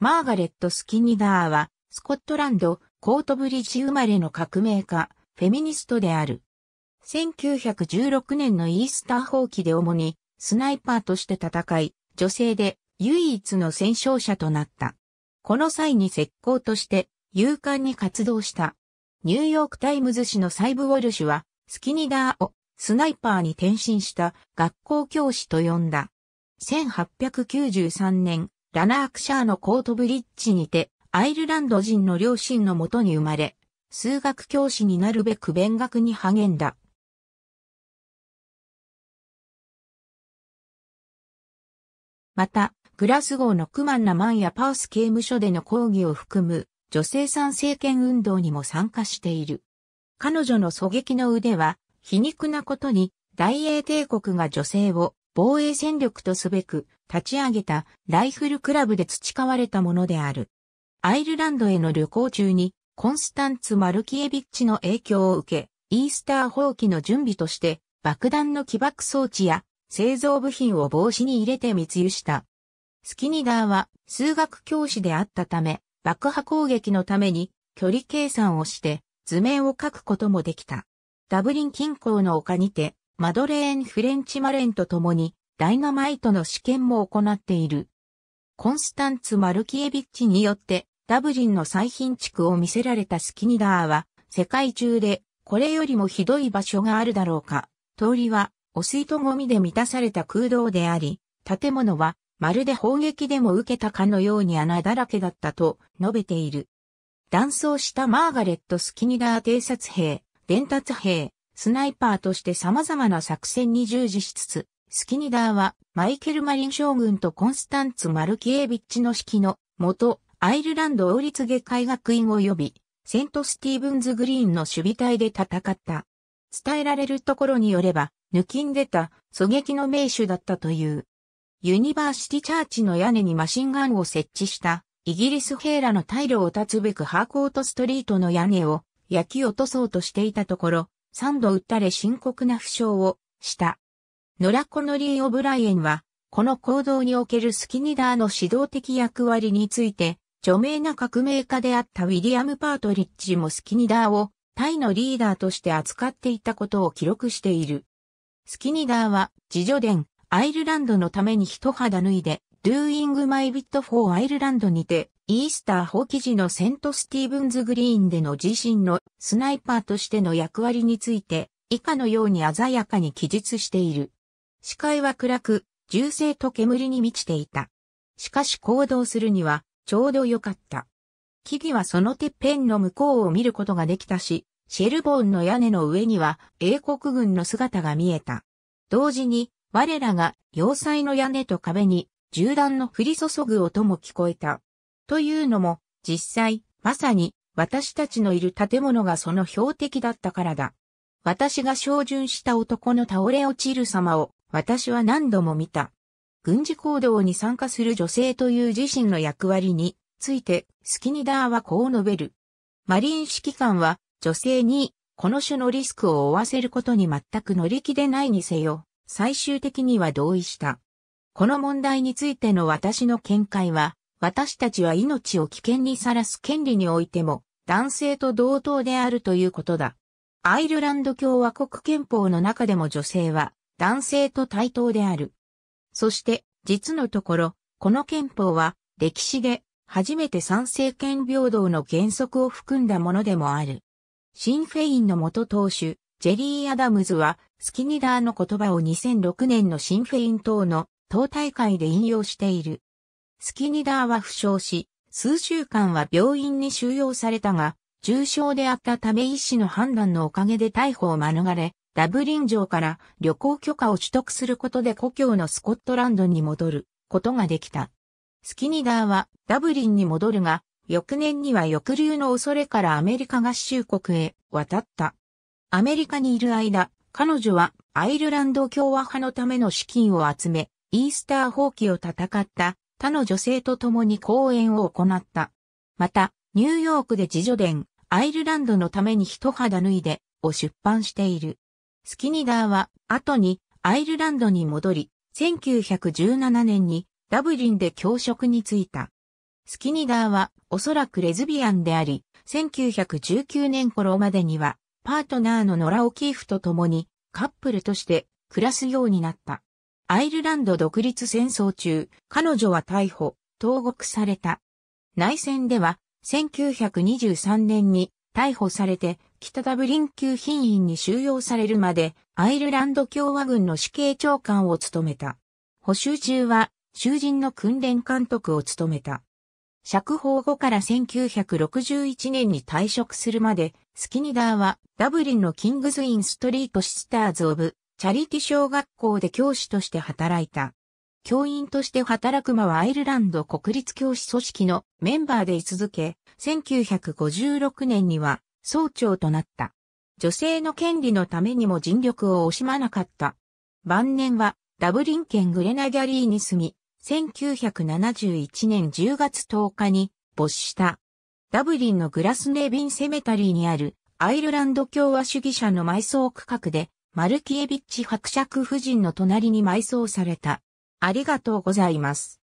マーガレット・スキニダーは、スコットランド、コートブリッジ生まれの革命家、フェミニストである。1916年のイースター放棄で主に、スナイパーとして戦い、女性で唯一の戦勝者となった。この際に石膏として、勇敢に活動した。ニューヨークタイムズ紙のサイブ・ウォルシュは、スキニダーをスナイパーに転身した学校教師と呼んだ。1893年、ラナークシャーのコートブリッジにて、アイルランド人の両親のもとに生まれ、数学教師になるべく勉学に励んだ。また、グラスゴーのクマンナマンやパース刑務所での抗議を含む女性参政権運動にも参加している。彼女の狙撃の腕は、皮肉なことに大英帝国が女性を防衛戦力とすべく立ち上げたライフルクラブで培われたものである。アイルランドへの旅行中にコンスタンツ・マルキエビッチの影響を受け、イースター放棄の準備として爆弾の起爆装置や製造部品を帽子に入れて密輸した。スキニダーは数学教師であったため、爆破攻撃のために距離計算をして図面を書くこともできた。ダブリン近郊の丘にてマドレーン・フレンチ・マレンと共に、ダイナマイトの試験も行っている。コンスタンツ・マルキエビッチによって、ダブリンの再品築を見せられたスキニダーは、世界中で、これよりもひどい場所があるだろうか。通りは、汚水とゴミで満たされた空洞であり、建物は、まるで砲撃でも受けたかのように穴だらけだったと述べている。断層したマーガレット・スキニダー偵察兵、伝達兵、スナイパーとして様々な作戦に従事しつつ、スキニダーはマイケル・マリン将軍とコンスタンツ・マルキエービッチの指揮の元アイルランド王立科医学院及びセント・スティーブンズ・グリーンの守備隊で戦った。伝えられるところによれば、抜きんでた狙撃の名手だったという。ユニバーシティチャーチの屋根にマシンガンを設置したイギリス兵らの退路を断つべくハーコートストリートの屋根を焼き落とそうとしていたところ、三度撃たれ深刻な負傷をした。ノラ・コノリー・オブライエンは、この行動におけるスキニダーの指導的役割について、著名な革命家であったウィリアム・パートリッジもスキニダーをタイのリーダーとして扱っていたことを記録している。スキニダーは自助伝、アイルランドのために一肌脱いで、Doing My Bit for Ireland にてイースター法記事のセント・スティーブンズ・グリーンでの自身のスナイパーとしての役割について以下のように鮮やかに記述している。視界は暗く、銃声と煙に満ちていた。しかし行動するにはちょうど良かった。木々はそのてっぺんの向こうを見ることができたし、シェルボーンの屋根の上には英国軍の姿が見えた。同時に、我らが要塞の屋根と壁に銃弾の降り注ぐ音も聞こえた。というのも、実際、まさに、私たちのいる建物がその標的だったからだ。私が照準した男の倒れ落ちる様を、私は何度も見た。軍事行動に参加する女性という自身の役割について、スキニダーはこう述べる。マリン指揮官は、女性に、この種のリスクを負わせることに全く乗り気でないにせよ、最終的には同意した。この問題についての私の見解は、私たちは命を危険にさらす権利においても、男性と同等であるということだ。アイルランド共和国憲法の中でも女性は男性と対等である。そして実のところ、この憲法は歴史で初めて賛成権平等の原則を含んだものでもある。シンフェインの元党首、ジェリー・アダムズは、スキニダーの言葉を2006年のシンフェイン党の党大会で引用している。スキニダーは負傷し、数週間は病院に収容されたが、重症であったため医師の判断のおかげで逮捕を免れ、ダブリン城から旅行許可を取得することで故郷のスコットランドに戻ることができた。スキニダーはダブリンに戻るが、翌年には抑留の恐れからアメリカ合衆国へ渡った。アメリカにいる間、彼女はアイルランド共和派のための資金を集め、イースター放棄を戦った他の女性と共に講演を行った。また、ニューヨークで自助伝、アイルランドのために一肌脱いで、を出版している。スキニダーは、後に、アイルランドに戻り、1917年に、ダブリンで教職に就いた。スキニダーは、おそらくレズビアンであり、1919年頃までには、パートナーのノラ・オキーフと共に、カップルとして、暮らすようになった。アイルランド独立戦争中、彼女は逮捕、投獄された。内戦では、1923年に逮捕されて、北ダブリン級品員に収容されるまで、アイルランド共和軍の死刑長官を務めた。補修中は、囚人の訓練監督を務めた。釈放後から1961年に退職するまで、スキニダーはダブリンのキングズインストリートシスターズ・オブ・チャリティ小学校で教師として働いた。教員として働く間はアイルランド国立教師組織のメンバーで居続け、1956年には総長となった。女性の権利のためにも尽力を惜しまなかった。晩年はダブリン県グレナギャリーに住み、1971年10月10日に没した。ダブリンのグラスネービンセメタリーにあるアイルランド共和主義者の埋葬区画でマルキエビッチ伯爵夫人の隣に埋葬された。ありがとうございます。